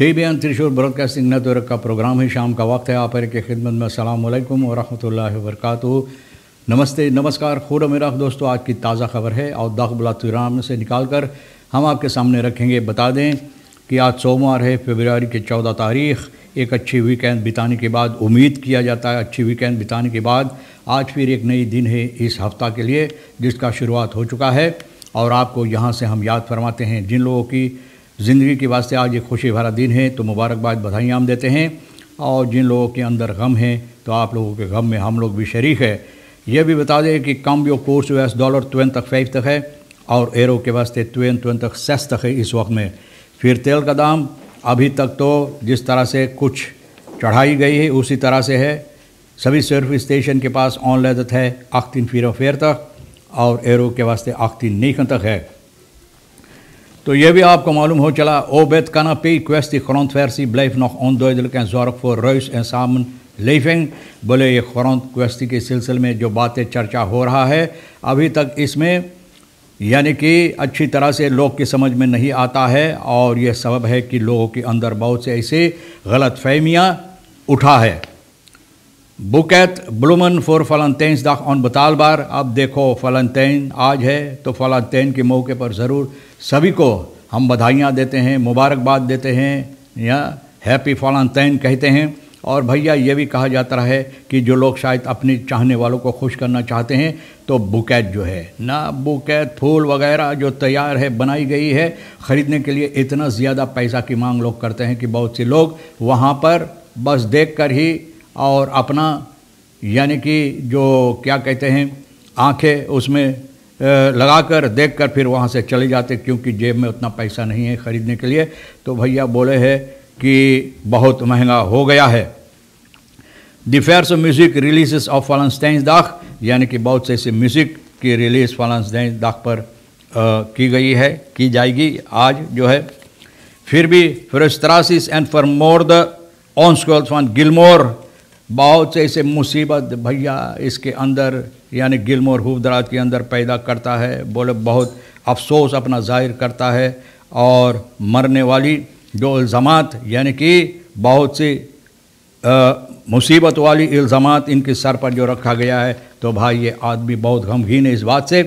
N Thrissur broadcasting network का programme है शाम का वक्त है आप की खिदमत में अल्लाम वरह वरक नमस्ते नमस्कार खूर मेरा दोस्तों आज की ताज़ा खबर है और दाख से निकाल कर हम आपके सामने रखेंगे बता दें कि आज सोमवार है फेबरवरी की चौदह तारीख एक अच्छी वीकेंड बिताने के बाद उम्मीद किया जाता है अच्छी वीकेंड बिताने के बाद आज फिर एक नई दिन है इस हफ्ता के लिए जिसका शुरुआत हो चुका है और आपको यहाँ से हम याद फरमाते हैं जिन लोगों की ज़िंदगी के वास्ते आज एक खुशी भरा दिन है तो मुबारकबाद बधाई आम देते हैं और जिन लोगों के अंदर गम है तो आप लोगों के गम में हम लोग भी शरीक है यह भी बता दें कि कम यो कोर्स वैस डॉलर ट्वेंथ तक फाइव तक है और एरो के वास्ते ट्वेन ट्वेंट तक सेस तक है इस वक्त में फिर तेल का दाम अभी तक तो जिस तरह से कुछ चढ़ाई गई है उसी तरह से है सभी सर्फ स्टेशन के पास ऑन लेदत है आख तीन फिर फेर तक और एरो के वास्ते तीन नीखन तक है तो यह भी आपको मालूम हो चला ओ बेत कना पी क्वेस्ती खुरन फैरसी ब्लैफ नॉक ऑन दो के जोरक फॉर रोइस ए सामन लेफेंग बोले ये खुरंत क्वेस्ती के सिलसिले में जो बातें चर्चा हो रहा है अभी तक इसमें यानी कि अच्छी तरह से लोग की समझ में नहीं आता है और यह सबब है कि लोगों के अंदर बहुत से ऐसे गलत फहमियाँ उठा है बुकैत ब्लूमन फॉर फलंतेंस दाख ऑन बतालबार अब देखो फलंतेन आज है तो फलंतेन के मौके पर ज़रूर सभी को हम बधाइयाँ देते हैं मुबारकबाद देते हैं या हैप्पी फलंतेन कहते हैं और भैया ये भी कहा जाता है कि जो लोग शायद अपने चाहने वालों को खुश करना चाहते हैं तो बुकैत जो है ना बुकैत फूल वगैरह जो तैयार है बनाई गई है ख़रीदने के लिए इतना ज़्यादा पैसा की मांग लोग करते हैं कि बहुत से लोग वहाँ पर बस देख कर ही और अपना यानी कि जो क्या कहते हैं आंखें उसमें लगाकर देखकर फिर वहाँ से चले जाते क्योंकि जेब में उतना पैसा नहीं है ख़रीदने के लिए तो भैया बोले हैं कि बहुत महंगा हो गया है दिफेयर्स फेयर्स म्यूज़िक रिलीज ऑफ फलनस्टैंस दाख यानी कि बहुत से ऐसे म्यूज़िक की रिलीज़ फलनस्टैंस दाख पर आ, की गई है की जाएगी आज जो है फिर भी फिर एंड फॉर मोर द ऑन स्कॉल्स फॉन गिलमोर बहुत से ऐसे मुसीबत भैया इसके अंदर यानी गिलमोर हुफदराज के अंदर पैदा करता है बोले बहुत अफसोस अपना जाहिर करता है और मरने वाली जो इल्ज़ामात यानी कि बहुत सी मुसीबत वाली इल्ज़ामात इनके सर पर जो रखा गया है तो भाई ये आदमी बहुत गमगीन है इस बात से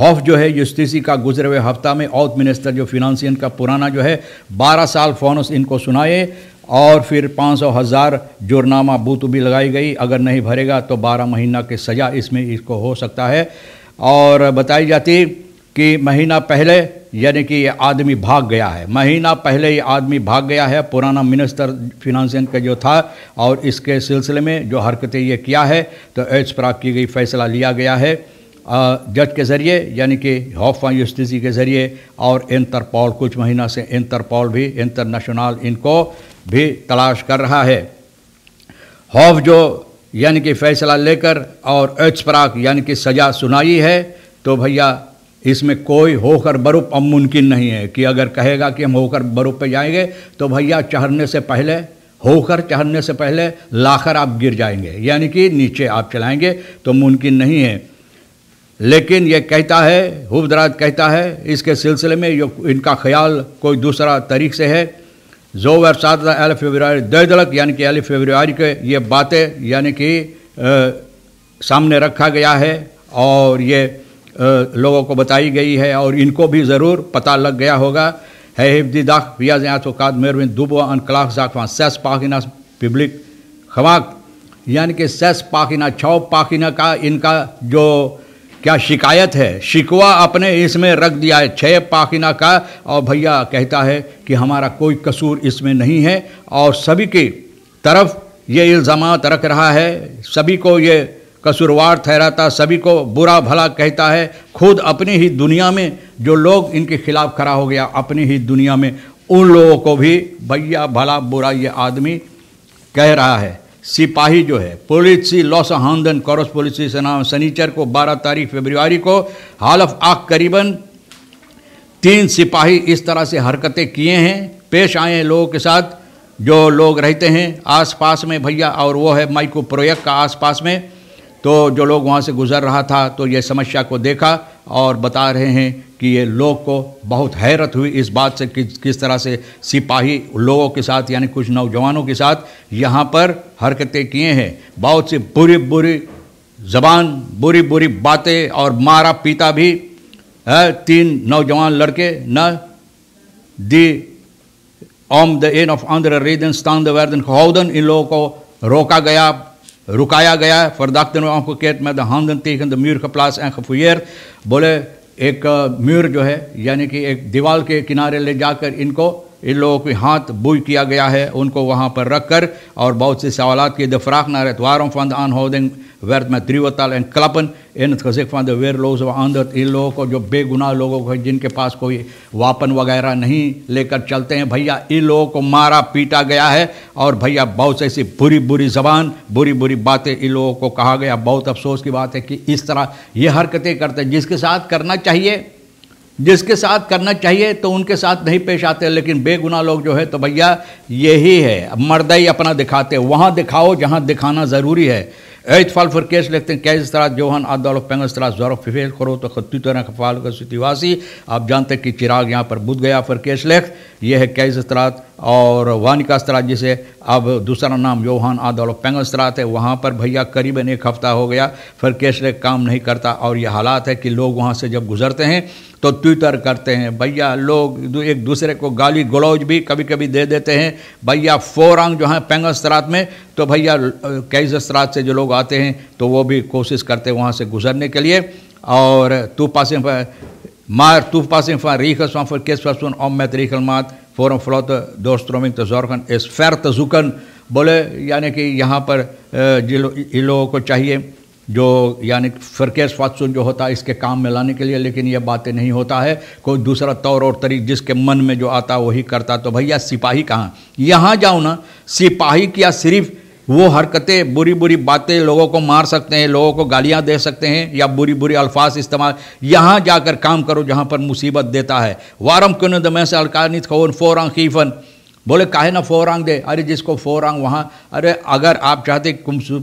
हॉफ जो है जस्टिसी का गुजरे हुए हफ्ता में आउट मिनिस्टर जो फिनांसियन का पुराना जो है 12 साल फोनस इनको सुनाए और फिर पाँच सौ हज़ार जुर्नामा बूत भी लगाई गई अगर नहीं भरेगा तो बारह महीना की सज़ा इसमें इसको हो सकता है और बताई जाती कि महीना पहले यानी कि ये आदमी भाग गया है महीना पहले ये आदमी भाग गया है पुराना मिनिस्टर फिनांसियन का जो था और इसके सिलसिले में जो हरकतें ये किया है तो एज प्राप्त की गई फैसला लिया गया है जज के ज़रिए यानी कि हॉफा यूस्टिसी के ज़रिए और इंटरपोल कुछ महीना से इंतरपॉल भी इंटरनेशनल इनको भी तलाश कर रहा है हॉफ जो यानी कि फैसला लेकर और एचपराक यानी कि सज़ा सुनाई है तो भैया इसमें कोई होकर बरूप अब मुमकिन नहीं है कि अगर कहेगा कि हम होकर बरूप पे जाएंगे तो भैया चढ़ने से पहले होकर चढ़ने से पहले लाकर आप गिर जाएंगे यानी कि नीचे आप चलाएंगे तो मुमकिन नहीं है लेकिन ये कहता है हुबदराज कहता है इसके सिलसिले में जो इनका ख्याल कोई दूसरा तरीक से है जो वरसात अल फेबररी दलक यानी कि एलि फेबररी के ये बातें यानी कि सामने रखा गया है और ये आ, लोगों को बताई गई है और इनको भी ज़रूर पता लग गया होगा है हिफ्दी दाख फियाज यासोकात मेरविन दुबो अन क्लाक जाखवा सैस पाकिना पब्लिक खवाक यानी कि सैस पाकिना छौ पाकिना का इनका जो क्या शिकायत है शिकवा अपने इसमें रख दिया है छः पाखिना का और भैया कहता है कि हमारा कोई कसूर इसमें नहीं है और सभी की तरफ ये इल्ज़ाम रख रहा है सभी को ये कसूरवार ठहराता सभी को बुरा भला कहता है खुद अपनी ही दुनिया में जो लोग इनके खिलाफ खड़ा हो गया अपनी ही दुनिया में उन लोगों को भी भैया भला बुरा ये आदमी कह रहा है सिपाही जो है पुलिस सी लॉस हांदन कॉरस पुलिस नाम सनीचर को 12 तारीख फरवरी को हाल ऑफ आग करीबन तीन सिपाही इस तरह से हरकतें किए हैं पेश आए हैं लोगों के साथ जो लोग रहते हैं आसपास में भैया और वो है माइको प्रोयक का आसपास में तो जो लोग वहाँ से गुजर रहा था तो ये समस्या को देखा और बता रहे हैं कि ये लोग को बहुत हैरत हुई इस बात से कि किस तरह से सिपाही लोगों के साथ यानी कुछ नौजवानों के साथ यहाँ पर हरकतें किए हैं बहुत सी बुरी बुरी जबान बुरी बुरी बातें और मारा पीता भी है तीन नौजवान लड़के न दी ऑम द एन ऑफ आंध्र रेदन स्तान दर्दन खौदन इन लोगों को रोका गया रुकाया गया फरदाख्तनवाओं को कैद में हांदन तीखन द म्यूर खपलास ए खफुयर बोले एक म्यूर जो है यानी कि एक दीवार के किनारे ले जाकर इनको इन लोगों के हाथ बुई किया गया है उनको वहाँ पर रख कर और बहुत से सवाल के दफराक नारतवारों फंद आन होदिंग werd met ruwetaal en klappen in het gezicht van de weerlozen veranderd इन लोगों को जो बेगुनाह लोगों को जिनके पास कोई वापन वगैरह नहीं लेकर चलते हैं भैया इन लोगों को मारा पीटा गया है और भैया बहुत ऐसी बुरी बुरी जबान बुरी बुरी बातें इन लोगों को कहा गया बहुत अफसोस की बात है कि इस तरह ये हरकतें करते हैं जिसके साथ करना चाहिए जिसके साथ करना चाहिए तो उनके साथ नहीं पेश आते लेकिन बेगुनाह लोग जो है तो भैया यही है मर्दाई अपना दिखाते वहाँ दिखाओ जहाँ दिखाना ज़रूरी है Uit val verkeerslichting Keizerstraat, Johan Adolf Pengelstraat, zorg verveel grote getuten en gevaarlijke situatie. आप जानते हैं कि चिराग यहाँ पर बुध गया लेख यह है कैजस्त्रात और वानिका स्त्रात जिसे अब दूसरा नाम योहान आदौलफ पेंगस्त्रात है वहाँ पर भैया करीबन एक हफ्ता हो गया फरकेशलेख काम नहीं करता और यह हालात है कि लोग वहाँ से जब गुजरते हैं तो ट्विटर करते हैं भैया लोग एक दूसरे को गाली गलौज भी कभी कभी दे देते हैं भैया फोरंग जो है पेंगस्त्रात में तो भैया कैजस्त्रात से जो लोग आते हैं तो वो भी कोशिश करते हैं वहाँ से गुजरने के लिए और तू पास मार तू पास रीख केस वसून ओम मैत रीखल मात फोरम फ्लोत दोस्त्रोमिंग तजौरखन तो इस फैर तुकन तो बोले यानी कि यहाँ पर जिन लोगों को चाहिए जो यानी फिरके फातसून जो होता है इसके काम में लाने के लिए लेकिन यह बातें नहीं होता है कोई दूसरा तौर और तरीक जिसके मन में जो आता वही करता तो भैया सिपाही कहाँ यहाँ जाओ ना सिपाही क्या सिर्फ वो हरकतें बुरी बुरी बातें लोगों को मार सकते हैं लोगों को गालियाँ दे सकते हैं या बुरी बुरी अल्फाज इस्तेमाल यहाँ जाकर काम करो जहाँ पर मुसीबत देता है वारम क्यों दमैसे अलकानित खोन फोर खीफन बोले काहे ना आंग दे अरे जिसको फोर आंग वहाँ अरे अगर आप चाहते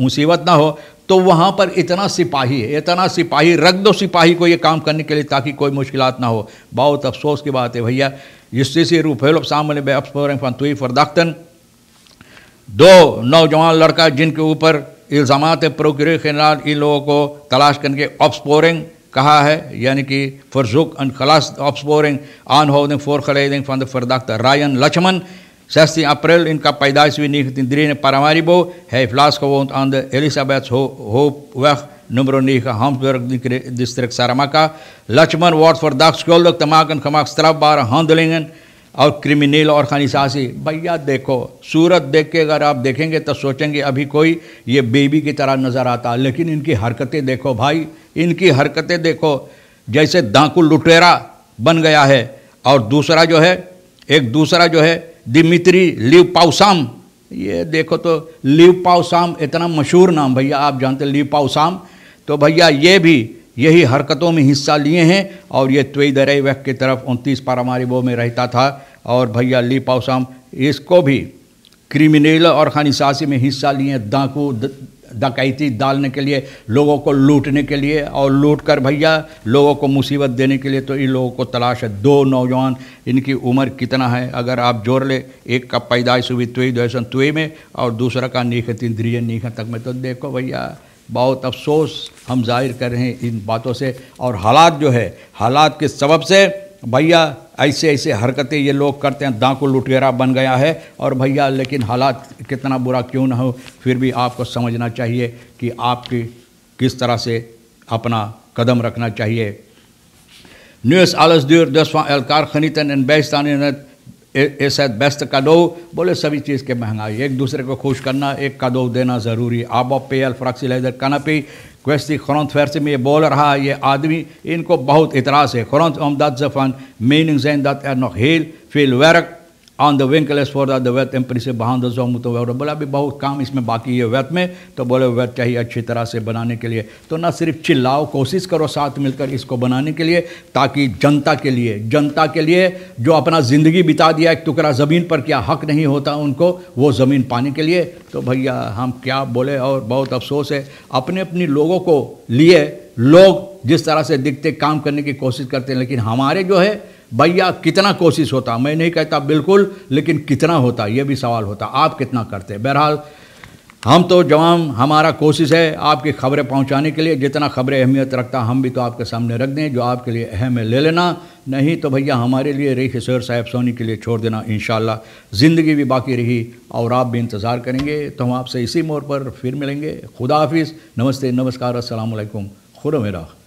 मुसीबत ना हो तो वहाँ पर इतना सिपाही है इतना सिपाही रख दो सिपाही को ये काम करने के लिए ताकि कोई मुश्किल ना हो बहुत अफसोस की बात है भैया जिससे रूफेलो सामने फंतुई फरदाख्तन दो नौजवान लड़का जिनके ऊपर इल्ज़ाम प्रोक्यूर खनाल इन लोगों को तलाश करके ऑप्सपोरिंग कहा है यानी कि फरजुक अन खलास ऑप्सपोरिंग आन होदिंग फोर खलेदिंग द फरदाख्त रायन Lakshman 16 April in paidash we nicht in Drene Paramaribo, hij plaats gewoond aan de Elisabeth Hoopweg nummer 9 Hamburg, district Saramaka. Lachman wordt verdacht schuldig te maken gemaakt strafbare handelingen और क्रिमिनल ऑर्गेनाइजेशन भैया देखो सूरत देख के अगर आप देखेंगे तो सोचेंगे अभी कोई ये बेबी की तरह नज़र आता लेकिन इनकी हरकतें देखो भाई इनकी हरकतें देखो जैसे दांकू लुटेरा बन गया है और दूसरा जो है एक दूसरा जो है दिमित्री लिव पाउसाम ये देखो तो लिव पाउसाम इतना मशहूर नाम भैया आप जानते लिव पाउसाम तो भैया ये भी यही हरकतों में हिस्सा लिए हैं और ये त्वई दरई वह की तरफ उनतीस पारामारिबो में रहता था और भैया ली पाउसाम इसको भी क्रिमिनल और खानिसासी में हिस्सा लिए डाकू डकैती डालने के लिए लोगों को लूटने के लिए और लूट कर भैया लोगों को मुसीबत देने के लिए तो इन लोगों को तलाश है दो नौजवान इनकी उम्र कितना है अगर आप जोड़ ले एक का पैदाइश हुई तुई द्वैसन तुई में और दूसरा का नीख इंद्रिय नीख तक में तो देखो भैया बहुत अफसोस हम जाहिर कर रहे हैं इन बातों से और हालात जो है हालात के सबब से भैया ऐसे ऐसे हरकतें ये लोग करते हैं दांको लुटेरा बन गया है और भैया लेकिन हालात कितना बुरा क्यों ना हो फिर भी आपको समझना चाहिए कि आपकी किस तरह से अपना कदम रखना चाहिए न्यूस आलस दूर dus van elkaar genieten en bijstaan बोले सभी चीज़ के महंगाई एक दूसरे को खुश करना एक कदो देना ज़रूरी आबो पेयल फ्रॉक्सीलाइजर कनापी kwestie grond meer boler haaien. Ademi inkoop behoudt het grond omdat ze van mening zijn dat er nog heel veel werk on the कलेस फॉर द वेत एम्प्रेसिव बहान दो तो वह बोला अभी बहुत काम इसमें बाकी है वेत में तो बोले वेत चाहिए अच्छी तरह से बनाने के लिए तो ना सिर्फ चिल्लाओ कोशिश करो साथ मिलकर इसको बनाने के लिए ताकि जनता के लिए जनता के लिए जो अपना ज़िंदगी बिता दिया एक टुकड़ा ज़मीन पर क्या हक नहीं होता उनको वो ज़मीन पाने के लिए तो भैया हम क्या बोले और बहुत अफसोस है अपने अपने लोगों को लिए लोग जिस तरह से दिखते काम करने की कोशिश करते हैं लेकिन हमारे जो है भैया कितना कोशिश होता मैं नहीं कहता बिल्कुल लेकिन कितना होता ये भी सवाल होता आप कितना करते बहरहाल हम तो जवान हमारा कोशिश है आपकी खबरें पहुंचाने के लिए जितना खबरें अहमियत रखता हम भी तो आपके सामने रख दें जो आपके लिए अहम है ले लेना नहीं तो भैया हमारे लिए रही सर साहब सोनी के लिए छोड़ देना इन ज़िंदगी भी बाकी रही और आप भी इंतज़ार करेंगे तो हम आपसे इसी मोड़ पर फिर मिलेंगे खुदा हाफिज़ नमस्ते नमस्कार असलकुम Juro melhor.